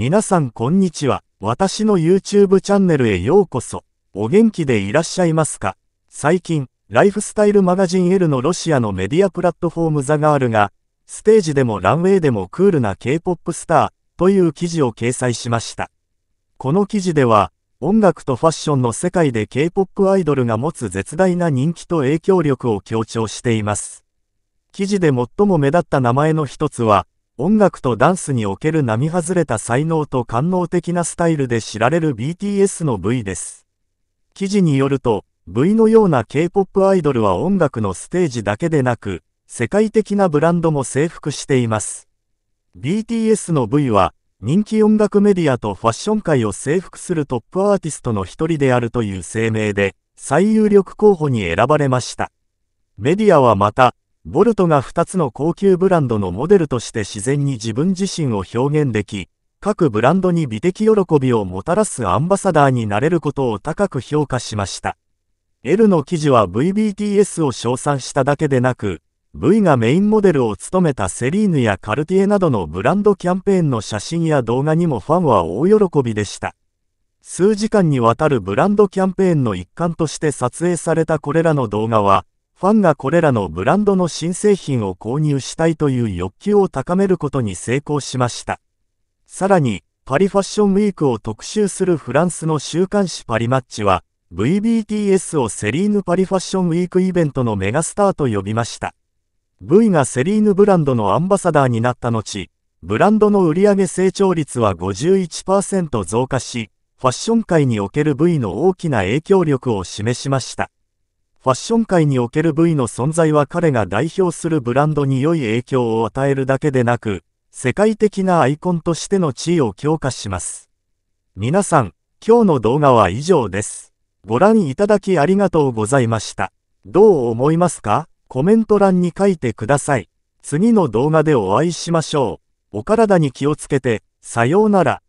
皆さんこんにちは。私の YouTube チャンネルへようこそ。お元気でいらっしゃいますか最近、ライフスタイルマガジン L のロシアのメディアプラットフォームザガールが、ステージでもランウェイでもクールな K-POP スターという記事を掲載しました。この記事では、音楽とファッションの世界で K-POP アイドルが持つ絶大な人気と影響力を強調しています。記事で最も目立った名前の一つは、音楽とダンスにおける並外れた才能と官能的なスタイルで知られる BTS の V です。記事によると、V のような K-POP アイドルは音楽のステージだけでなく、世界的なブランドも征服しています。BTS の V は、人気音楽メディアとファッション界を征服するトップアーティストの一人であるという声明で、最有力候補に選ばれました。メディアはまた、ボルトが2つの高級ブランドのモデルとして自然に自分自身を表現でき、各ブランドに美的喜びをもたらすアンバサダーになれることを高く評価しました。L の記事は VBTS を称賛しただけでなく、V がメインモデルを務めたセリーヌやカルティエなどのブランドキャンペーンの写真や動画にもファンは大喜びでした。数時間にわたるブランドキャンペーンの一環として撮影されたこれらの動画は、ファンがこれらのブランドの新製品を購入したいという欲求を高めることに成功しました。さらに、パリファッションウィークを特集するフランスの週刊誌パリマッチは、VBTS をセリーヌパリファッションウィークイベントのメガスターと呼びました。V がセリーヌブランドのアンバサダーになった後、ブランドの売上成長率は51%増加し、ファッション界における V の大きな影響力を示しました。ファッション界における V の存在は彼が代表するブランドに良い影響を与えるだけでなく、世界的なアイコンとしての地位を強化します。皆さん、今日の動画は以上です。ご覧いただきありがとうございました。どう思いますかコメント欄に書いてください。次の動画でお会いしましょう。お体に気をつけて、さようなら。